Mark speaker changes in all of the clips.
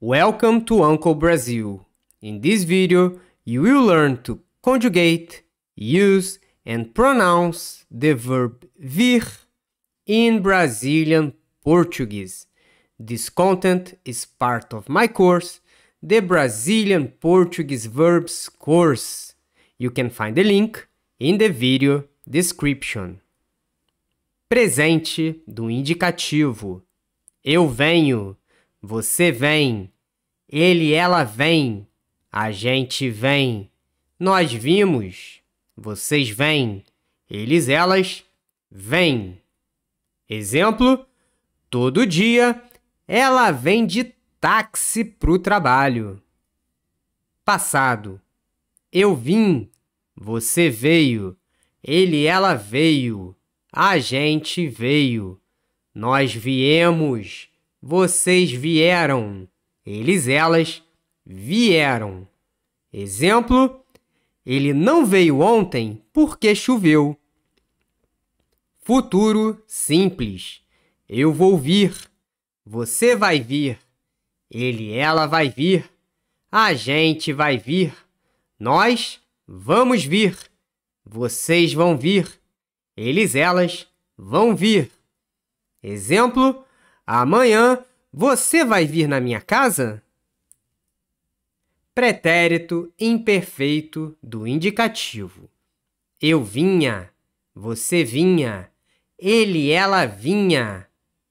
Speaker 1: Welcome to Uncle Brazil. In this video, you will learn to conjugate, use and pronounce the verb vir in Brazilian Portuguese. This content is part of my course, the Brazilian Portuguese Verbs course. You can find the link in the video description. Presente do indicativo. Eu venho. Você vem. Ele, ela vem. A gente vem. Nós vimos. Vocês vêm. Eles, elas vêm. Exemplo: todo dia ela vem de táxi pro trabalho. Passado: eu vim. Você veio. Ele, ela veio. A gente veio. Nós viemos. Vocês vieram. Eles, elas, vieram. Exemplo: Ele não veio ontem porque choveu. Futuro simples. Eu vou vir. Você vai vir. Ele, ela vai vir. A gente vai vir. Nós vamos vir. Vocês vão vir. Eles, elas vão vir. Exemplo: Amanhã você vai vir na minha casa? Pretérito imperfeito do indicativo. Eu vinha, você vinha, ele ela vinha,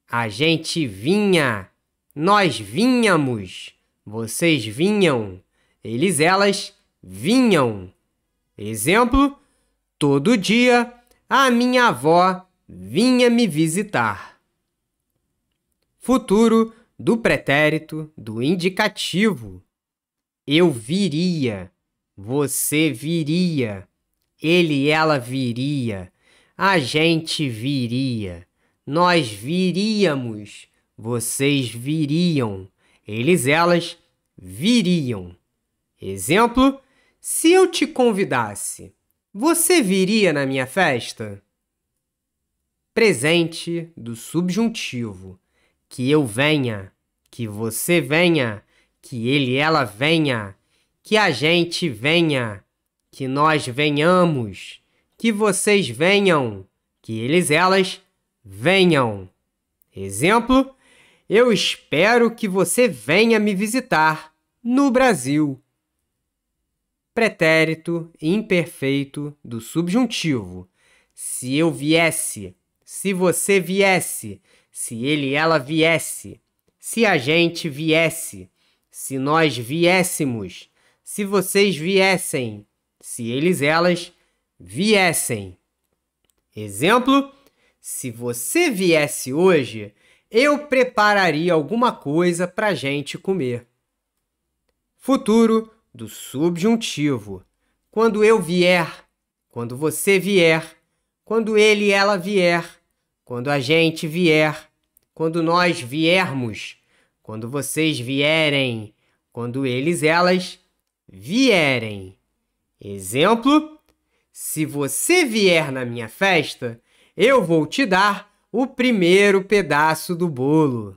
Speaker 1: a gente vinha, nós vinhamos, vocês vinham, eles elas vinham. Exemplo: todo dia a minha avó vinha me visitar futuro, do pretérito, do indicativo. Eu viria, você viria, ele e ela viria, a gente viria, nós viríamos, vocês viriam, eles elas viriam. Exemplo: se eu te convidasse, você viria na minha festa? Presente do subjuntivo que eu venha, que você venha, que ele e ela venha, que a gente venha, que nós venhamos, que vocês venham, que eles elas venham. Exemplo: eu espero que você venha me visitar no Brasil. Pretérito imperfeito do subjuntivo. Se eu viesse, se você viesse, se ele e ela viesse, se a gente viesse, se nós viéssemos, se vocês viessem, se eles elas viessem. Exemplo: se você viesse hoje, eu prepararia alguma coisa para gente comer. Futuro do subjuntivo. Quando eu vier, quando você vier, quando ele e ela vier quando a gente vier, quando nós viermos, quando vocês vierem, quando eles, elas vierem. Exemplo: se você vier na minha festa, eu vou te dar o primeiro pedaço do bolo.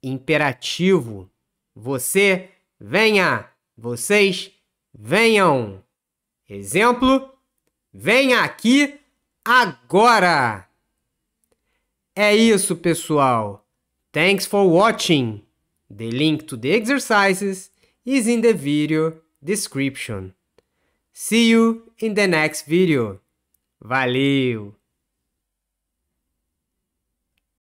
Speaker 1: Imperativo: você venha, vocês venham. Exemplo: venha aqui agora. É isso, pessoal. Thanks for watching. The link to the exercises is in the video description. See you in the next video. Valeu!